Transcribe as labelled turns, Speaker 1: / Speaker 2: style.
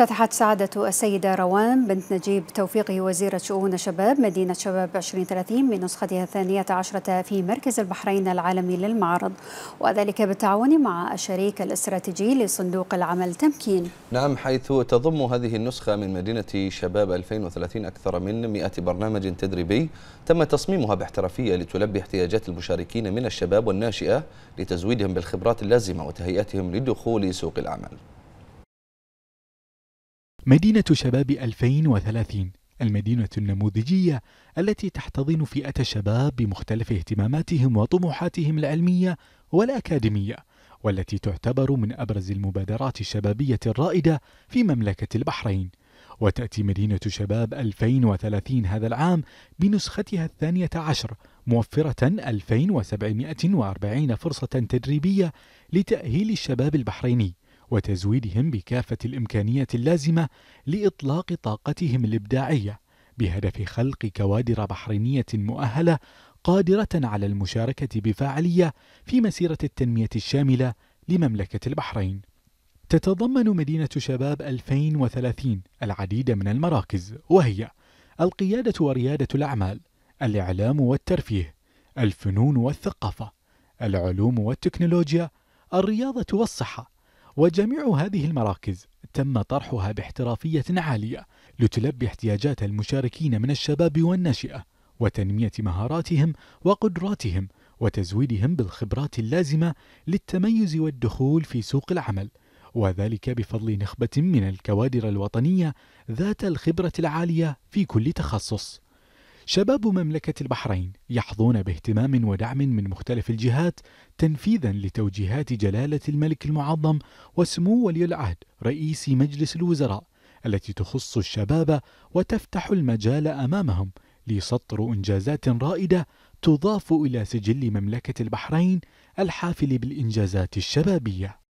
Speaker 1: افتتحت سعادة السيدة روان بنت نجيب توفيقي وزيرة شؤون شباب مدينة شباب 2030 من نسختها الثانية عشرة في مركز البحرين العالمي للمعرض وذلك بالتعاون مع الشريك الاستراتيجي لصندوق العمل تمكين
Speaker 2: نعم حيث تضم هذه النسخة من مدينة شباب 2030 أكثر من 100 برنامج تدريبي تم تصميمها باحترافية لتلبي احتياجات المشاركين من الشباب والناشئة لتزويدهم بالخبرات اللازمة وتهيئتهم لدخول سوق العمل
Speaker 3: مدينة شباب 2030 المدينة النموذجية التي تحتضن فئة الشباب بمختلف اهتماماتهم وطموحاتهم العلمية والأكاديمية والتي تعتبر من أبرز المبادرات الشبابية الرائدة في مملكة البحرين وتأتي مدينة شباب 2030 هذا العام بنسختها الثانية عشر موفرة 2740 فرصة تدريبية لتأهيل الشباب البحريني وتزويدهم بكافة الإمكانية اللازمة لإطلاق طاقتهم الإبداعية بهدف خلق كوادر بحرينية مؤهلة قادرة على المشاركة بفاعلية في مسيرة التنمية الشاملة لمملكة البحرين. تتضمن مدينة شباب 2030 العديد من المراكز وهي القيادة وريادة الأعمال، الإعلام والترفيه، الفنون والثقافة، العلوم والتكنولوجيا، الرياضة والصحة، وجميع هذه المراكز تم طرحها باحترافية عالية لتلبي احتياجات المشاركين من الشباب والناشئة وتنمية مهاراتهم وقدراتهم وتزويدهم بالخبرات اللازمة للتميز والدخول في سوق العمل وذلك بفضل نخبة من الكوادر الوطنية ذات الخبرة العالية في كل تخصص شباب مملكة البحرين يحظون باهتمام ودعم من مختلف الجهات تنفيذا لتوجيهات جلالة الملك المعظم وسمو ولي العهد رئيس مجلس الوزراء التي تخص الشباب وتفتح المجال أمامهم لسطر إنجازات رائدة تضاف إلى سجل مملكة البحرين الحافل بالإنجازات الشبابية